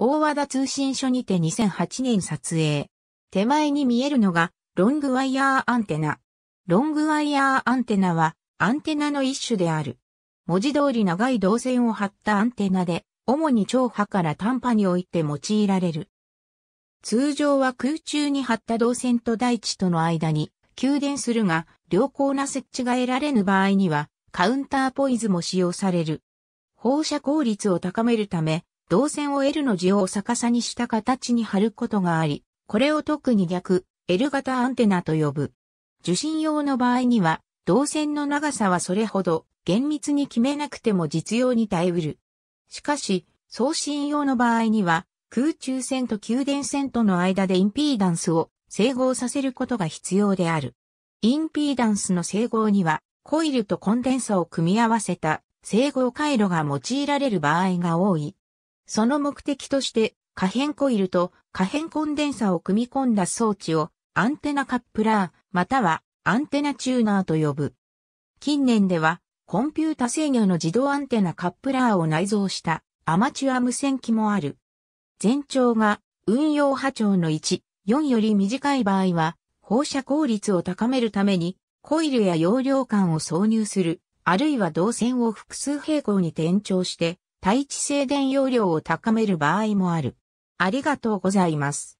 大和田通信所にて2008年撮影。手前に見えるのが、ロングワイヤーアンテナ。ロングワイヤーアンテナは、アンテナの一種である。文字通り長い導線を張ったアンテナで、主に長波から短波において用いられる。通常は空中に張った導線と大地との間に、給電するが、良好な設置が得られぬ場合には、カウンターポイズも使用される。放射効率を高めるため、銅線を L の字を逆さにした形に貼ることがあり、これを特に逆、L 型アンテナと呼ぶ。受信用の場合には、銅線の長さはそれほど厳密に決めなくても実用に耐えうる。しかし、送信用の場合には、空中線と給電線との間でインピーダンスを整合させることが必要である。インピーダンスの整合には、コイルとコンデンサを組み合わせた整合回路が用いられる場合が多い。その目的として、可変コイルと可変コンデンサを組み込んだ装置をアンテナカップラー、またはアンテナチューナーと呼ぶ。近年では、コンピュータ制御の自動アンテナカップラーを内蔵したアマチュア無線機もある。全長が運用波長の1、4より短い場合は、放射効率を高めるために、コイルや容量感を挿入する、あるいは導線を複数平行に転調して、対地静電容量を高める場合もある。ありがとうございます。